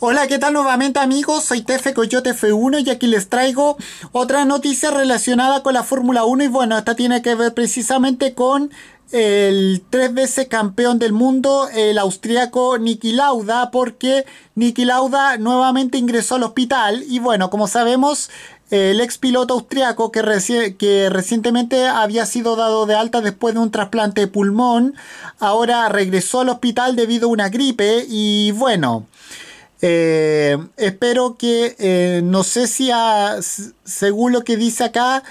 Hola, ¿qué tal nuevamente amigos? Soy Tefe Coyote F1 y aquí les traigo otra noticia relacionada con la Fórmula 1 y bueno, esta tiene que ver precisamente con el tres veces campeón del mundo, el austriaco Niki Lauda, porque Niki Lauda nuevamente ingresó al hospital y bueno, como sabemos, el ex piloto austriaco que, que, recientemente había sido dado de alta después de un trasplante de pulmón, ahora regresó al hospital debido a una gripe y bueno, eh, espero que, eh, no sé si a, según lo que dice acá,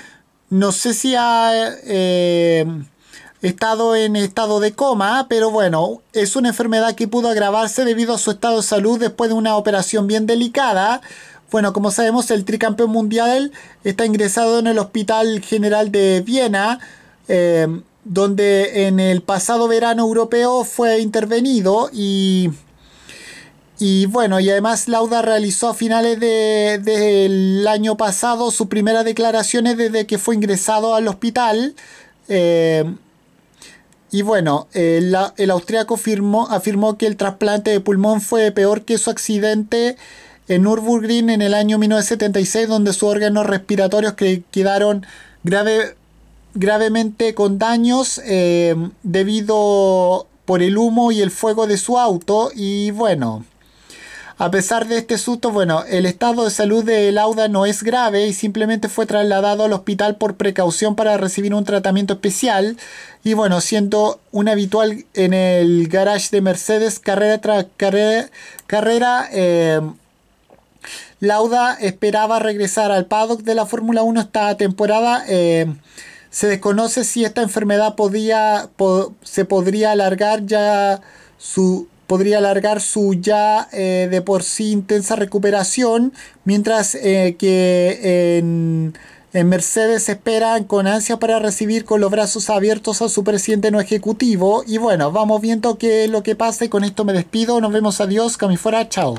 no sé si a estado en estado de coma, pero bueno, es una enfermedad que pudo agravarse debido a su estado de salud después de una operación bien delicada. Bueno, como sabemos, el tricampeón mundial está ingresado en el Hospital General de Viena, eh, donde en el pasado verano europeo fue intervenido y... Y bueno, y además Lauda realizó a finales del de, año pasado sus primeras declaraciones desde que fue ingresado al hospital. Eh, y bueno, eh, el, austríaco austriaco firmó, afirmó que el trasplante de pulmón fue peor que su accidente en Nürburgring en el año 1976, donde sus órganos respiratorios quedaron grave, gravemente con daños eh, debido por el humo y el fuego de su auto. Y bueno, a pesar de este susto, bueno, el estado de salud de Lauda no es grave y simplemente fue trasladado al hospital por precaución para recibir un tratamiento especial. Y bueno, siendo un habitual en el garage de Mercedes, carrera tras carrera, eh, Lauda esperaba regresar al paddock de la Fórmula 1 esta temporada. Eh, se desconoce si esta enfermedad podía, se podría alargar ya su podría alargar su ya eh, de por sí intensa recuperación, mientras eh, que en, Mercedes esperan con ansia para recibir con los brazos abiertos a su presidente no ejecutivo. Y bueno, vamos viendo qué es lo que pasa y con esto me despido. Nos vemos, adiós, cami fuera, chao.